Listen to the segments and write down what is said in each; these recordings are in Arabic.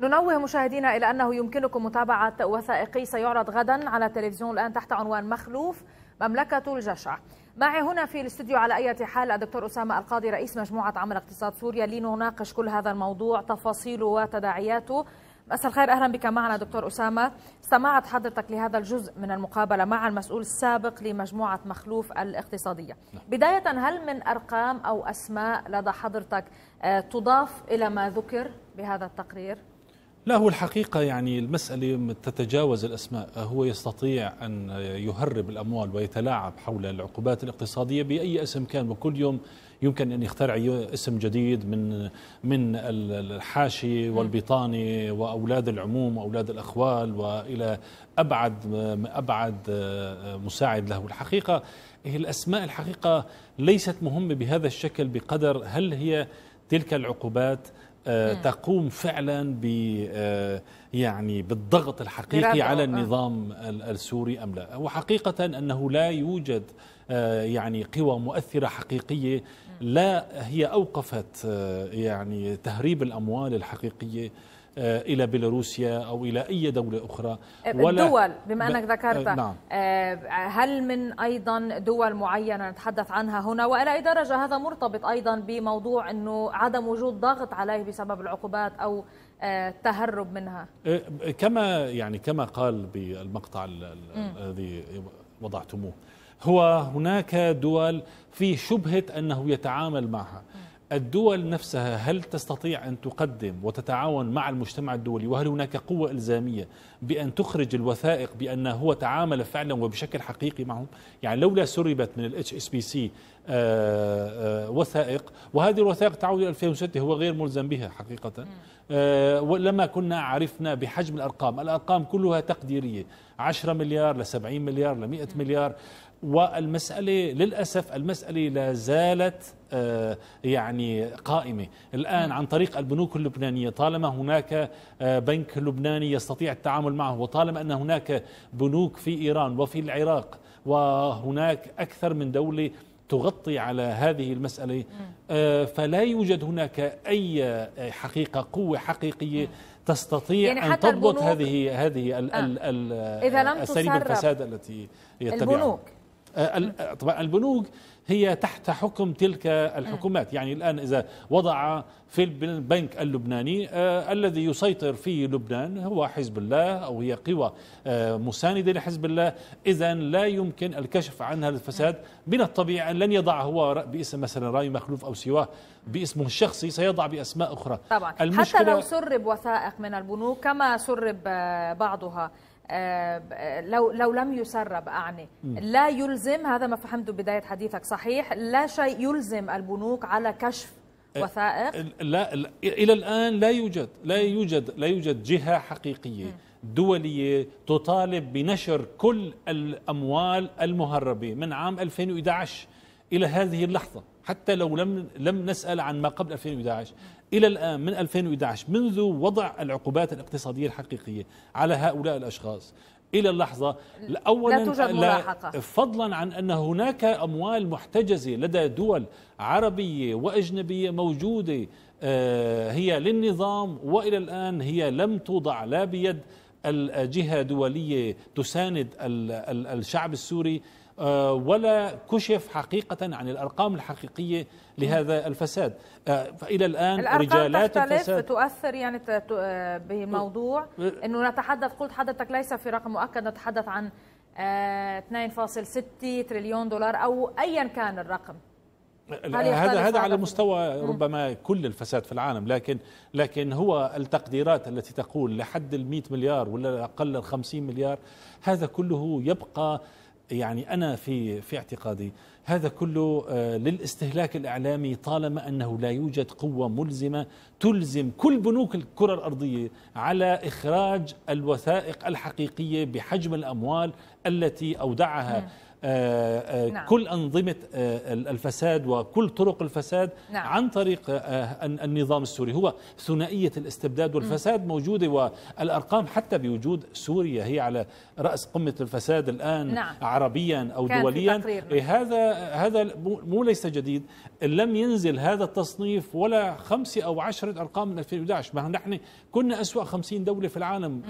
ننوه مشاهدينا إلى أنه يمكنكم متابعة وثائقي سيعرض غدا على التلفزيون الآن تحت عنوان مخلوف مملكة الجشع معي هنا في الاستوديو على أي حال الدكتور أسامة القاضي رئيس مجموعة عمل اقتصاد سوريا لنناقش كل هذا الموضوع تفاصيله وتداعياته مساء الخير اهلا بك معنا دكتور اسامه استمعت حضرتك لهذا الجزء من المقابله مع المسؤول السابق لمجموعه مخلوف الاقتصاديه نعم. بدايه هل من ارقام او اسماء لدى حضرتك آه، تضاف الى ما ذكر بهذا التقرير لا هو الحقيقة يعني المسألة تتجاوز الأسماء هو يستطيع أن يهرب الأموال ويتلاعب حول العقوبات الاقتصادية بأي اسم كان وكل يوم يمكن أن يخترع اسم جديد من من الحاشي والبطاني وأولاد العموم وأولاد الأخوال وإلى أبعد أبعد مساعد له الحقيقة هي الأسماء الحقيقة ليست مهمة بهذا الشكل بقدر هل هي تلك العقوبات آه، تقوم فعلا ب آه، يعني بالضغط الحقيقي على آه. النظام السوري ام لا وحقيقه انه لا يوجد يعني قوى مؤثره حقيقيه لا هي اوقفت يعني تهريب الاموال الحقيقيه آه، الى بيلاروسيا او الى اي دوله اخرى آه، ولا الدول بما انك ذكرت آه، نعم. هل من ايضا دول معينه نتحدث عنها هنا والى اي درجه هذا مرتبط ايضا بموضوع انه عدم وجود ضغط عليه بسبب العقوبات او التهرب منها كما يعني كما قال بالمقطع الذي وضعتموه هو هناك دول في شبهه انه يتعامل معها الدول نفسها هل تستطيع أن تقدم وتتعاون مع المجتمع الدولي وهل هناك قوة إلزامية بأن تخرج الوثائق بأن هو تعامل فعلا وبشكل حقيقي معهم يعني لولا سربت من الاتش اس بي سي وثائق وهذه الوثائق تعود إلى 2006 هو غير ملزم بها حقيقة آه، ولما كنا عرفنا بحجم الأرقام الأرقام كلها تقديرية 10 مليار ل 70 مليار ل 100 مليار والمسألة للأسف المسألة لا زالت آه، يعني قائمة الآن عن طريق البنوك اللبنانية طالما هناك آه، بنك لبناني يستطيع التعامل معه وطالما أن هناك بنوك في إيران وفي العراق وهناك أكثر من دولة تغطي على هذه المسألة آه، فلا يوجد هناك أي حقيقة قوة حقيقية تستطيع يعني أن تضبط هذه هذه آه. إذا لم الفساد التي يتبعها البنوك آه، آه، طبعا البنوك هي تحت حكم تلك الحكومات يعني الآن إذا وضع في البنك اللبناني آه الذي يسيطر في لبنان هو حزب الله أو هي قوى آه مساندة لحزب الله إذا لا يمكن الكشف عن هذا الفساد من الطبيعي أن لن يضع هو باسم مثلا رامي مخلوف أو سواه باسمه الشخصي سيضع بأسماء أخرى طبعا حتى لو سرب وثائق من البنوك كما سرب آه، بعضها آه، لو لو لم يسرب اعني لا يلزم هذا ما فهمته بدايه حديثك صحيح لا شيء يلزم البنوك على كشف إيه، وثائق لا, لا الى الان لا يوجد لا يوجد لا يوجد جهه حقيقيه دوليه تطالب بنشر كل الاموال المهربه من عام 2011 الى هذه اللحظه حتى لو لم لم نسال عن ما قبل 2011 الى الان من 2011 منذ وضع العقوبات الاقتصاديه الحقيقيه على هؤلاء الاشخاص الى اللحظه اولا لا توجد ملاحقه فضلا عن ان هناك اموال محتجزه لدى دول عربيه واجنبيه موجوده آه، هي للنظام والى الان هي لم توضع لا بيد جهه دوليه تساند الشعب السوري آه، ولا كشف حقيقة عن الأرقام الحقيقية لهذا الفساد آه، فإلى الآن الأرقام رجالات الفساد تؤثر يعني آه، بموضوع أنه نتحدث قلت حضرتك ليس في رقم مؤكد نتحدث عن 2.6 تريليون دولار أو أيا كان الرقم هذا هذا على مستوى ربما كل الفساد في العالم لكن لكن هو التقديرات التي تقول لحد ال 100 مليار ولا اقل ال 50 مليار هذا كله يبقى يعني أنا في في اعتقادي هذا كله آه، للاستهلاك الإعلامي طالما أنه لا يوجد قوة ملزمة تلزم كل بنوك الكرة الأرضية على إخراج الوثائق الحقيقية بحجم الأموال التي أودعها نعم. آه، آه، نعم. كل أنظمة آه، الفساد وكل طرق الفساد نعم. عن طريق النظام السوري هو ثنائية الاستبداد والفساد موجودة والأرقام حتى بوجود سوريا هي على رأس قمة الفساد الآن نعم. عربيا أو دوليا إيه، هذا هذا مو ليس جديد لم ينزل هذا التصنيف ولا خمسة أو عشرة أرقام من 2011 ما نحن كنا أسوأ خمسين دولة في العالم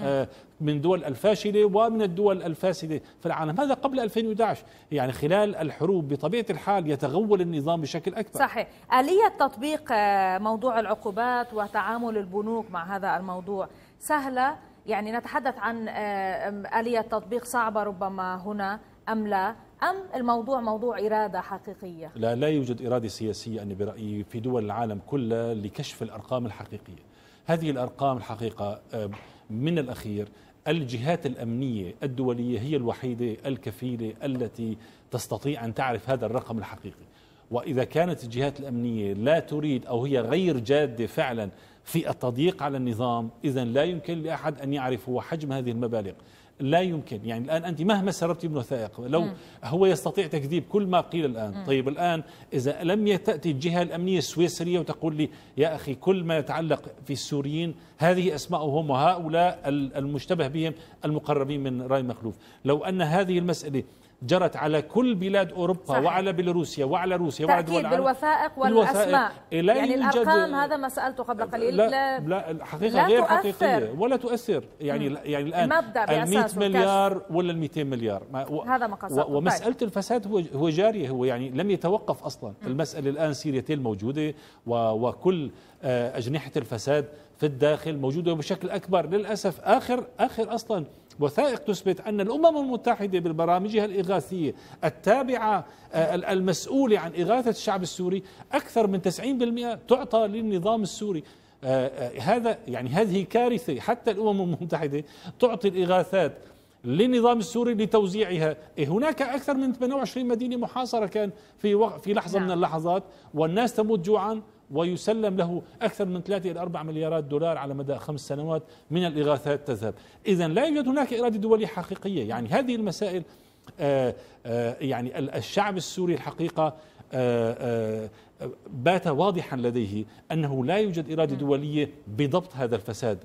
من دول الفاشله ومن الدول الفاسده في العالم هذا قبل 2011 يعني خلال الحروب بطبيعه الحال يتغول النظام بشكل اكبر صحيح اليه تطبيق آه، موضوع العقوبات وتعامل البنوك مع هذا الموضوع سهله يعني نتحدث عن آه، اليه تطبيق صعبه ربما هنا ام لا أم الموضوع موضوع إرادة حقيقية؟ لا لا يوجد إرادة سياسية أنا برأيي في دول العالم كلها لكشف الأرقام الحقيقية هذه الأرقام الحقيقة آه، من الأخير الجهات الأمنية الدولية هي الوحيدة الكفيلة التي تستطيع أن تعرف هذا الرقم الحقيقي وإذا كانت الجهات الأمنية لا تريد أو هي غير جادة فعلا في التضييق على النظام إذا لا يمكن لأحد أن يعرف هو حجم هذه المبالغ لا يمكن يعني الآن أنت مهما سربت ابن وثائق لو م. هو يستطيع تكذيب كل ما قيل الآن م. طيب الآن إذا لم تأتي الجهة الأمنية السويسرية وتقول لي يا أخي كل ما يتعلق في السوريين هذه أسماءهم وهؤلاء المشتبه بهم المقربين من رأي مخلوف لو أن هذه المسألة جرت على كل بلاد اوروبا صحيح. وعلى بيلاروسيا وعلى روسيا وعلى دول بالوثائق والاسماء يعني الارقام هذا ما سالته قبل قليل لا لا الحقيقه لا غير تؤثر حقيقيه ولا تؤثر يعني مم. يعني الان ال 100 مليار ولا ال 200 مليار و هذا ما قصدت طيب. ومساله طيب. الفساد هو هو جاريه هو يعني لم يتوقف اصلا مم. المساله الان سيريتين موجوده وكل آه، اجنحه الفساد في الداخل موجوده بشكل اكبر للاسف اخر اخر اصلا وثائق تثبت أن الأمم المتحدة ببرامجها الإغاثية التابعة آه، المسؤولة عن إغاثة الشعب السوري أكثر من 90% تعطى للنظام السوري آه، آه، هذا يعني هذه كارثة حتى الأمم المتحدة تعطي الإغاثات للنظام السوري لتوزيعها إيه، هناك أكثر من 28 مدينة محاصرة كان في وق... في لحظة نعم. من اللحظات والناس تموت جوعا ويسلم له أكثر من 3 إلى 4 مليارات دولار على مدى خمس سنوات من الإغاثات تذهب إذا لا يوجد هناك إرادة دولية حقيقية يعني هذه المسائل آآ آه، آآ يعني الشعب السوري الحقيقة آآ بات واضحا لديه أنه لا يوجد إرادة نعم. دولية بضبط هذا الفساد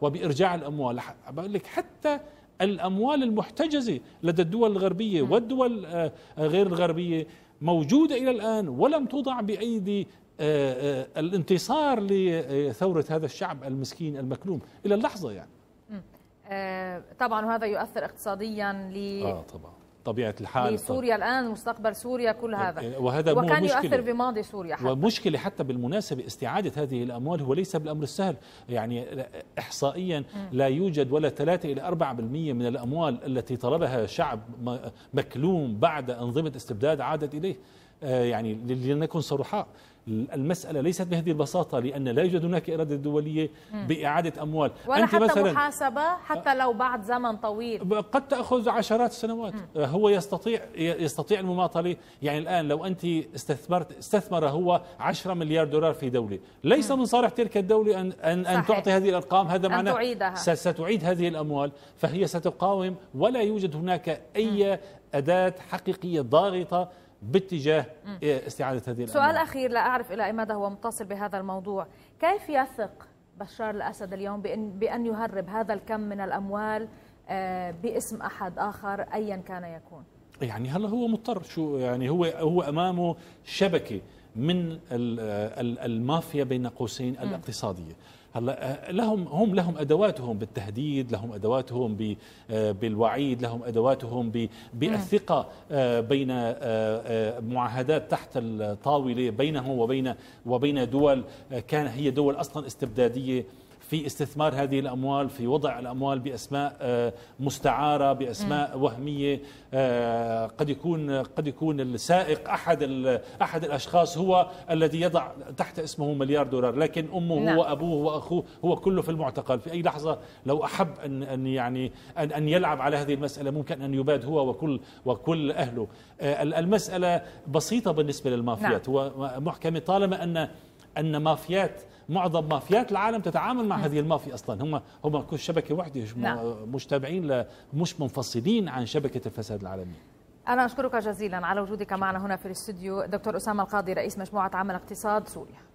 وبإرجاع الأموال بقول لك حتى الأموال المحتجزة لدى الدول الغربية نعم. والدول آه، آه، غير الغربية موجودة إلى الآن ولم توضع بأيدي آه، الانتصار لثورة هذا الشعب المسكين المكلوم إلى اللحظة يعني نعم. طبعا وهذا يؤثر اقتصاديا ل آه طبعا. طبيعة الحال لسوريا الآن مستقبل سوريا كل هذا وهذا وكان مشكلة يؤثر بماضي سوريا حتى ومشكلة حتى بالمناسبة استعادة هذه الأموال هو ليس بالأمر السهل يعني إحصائيا لا يوجد ولا 3 إلى 4% من الأموال التي طلبها شعب مكلوم بعد أنظمة استبداد عادت إليه آه، يعني لنكن صرحاء المسألة ليست بهذه البساطة لأن لا يوجد هناك إرادة دولية بإعادة أموال ولا أنت حتى مثلا محاسبة حتى آه. لو بعد زمن طويل قد تأخذ عشرات السنوات آه، هو يستطيع يستطيع المماطلة يعني الآن لو أنت استثمرت استثمر هو 10 مليار دولار في دولة ليس من صالح تلك الدولة أن أن, أن تعطي هذه الأرقام هذا معناه ستعيد هذه الأموال فهي ستقاوم ولا يوجد هناك أي أداة حقيقية ضاغطة باتجاه إيه، استعادة هذه الأموال سؤال أخير لا أعرف إلى أي مدى هو متصل بهذا الموضوع كيف يثق بشار الأسد اليوم بأن, بأن يهرب هذا الكم من الأموال آه، باسم أحد آخر أيا كان يكون يعني هلا هو مضطر شو يعني هو هو أمامه شبكة من المافيا بين قوسين الاقتصادية هلا آه، لهم هم لهم ادواتهم بالتهديد لهم ادواتهم آه، بالوعيد لهم ادواتهم بالثقه آه، بين معاهدات تحت الطاوله بينهم وبين وبين دول كان هي دول اصلا استبداديه في استثمار هذه الاموال في وضع الاموال باسماء آه، مستعاره باسماء م. وهميه آه، قد يكون قد يكون السائق احد احد الاشخاص هو الذي يضع تحت اسمه مليار دولار لكن امه نعم. وابوه واخوه هو كله في المعتقل في اي لحظه لو احب ان ان يعني ان ان يلعب على هذه المساله ممكن ان يباد هو وكل وكل اهله آه، المساله بسيطه بالنسبه للمافيات نعم. ومحكمه طالما ان ان مافيات معظم مافيات العالم تتعامل مع نعم. هذه المافيا اصلا هم هم كل شبكه واحده نعم. مش تابعين مش منفصلين عن شبكه الفساد العالمي انا اشكرك جزيلا على وجودك معنا هنا في الاستوديو دكتور اسامه القاضي رئيس مجموعه عمل اقتصاد سوريا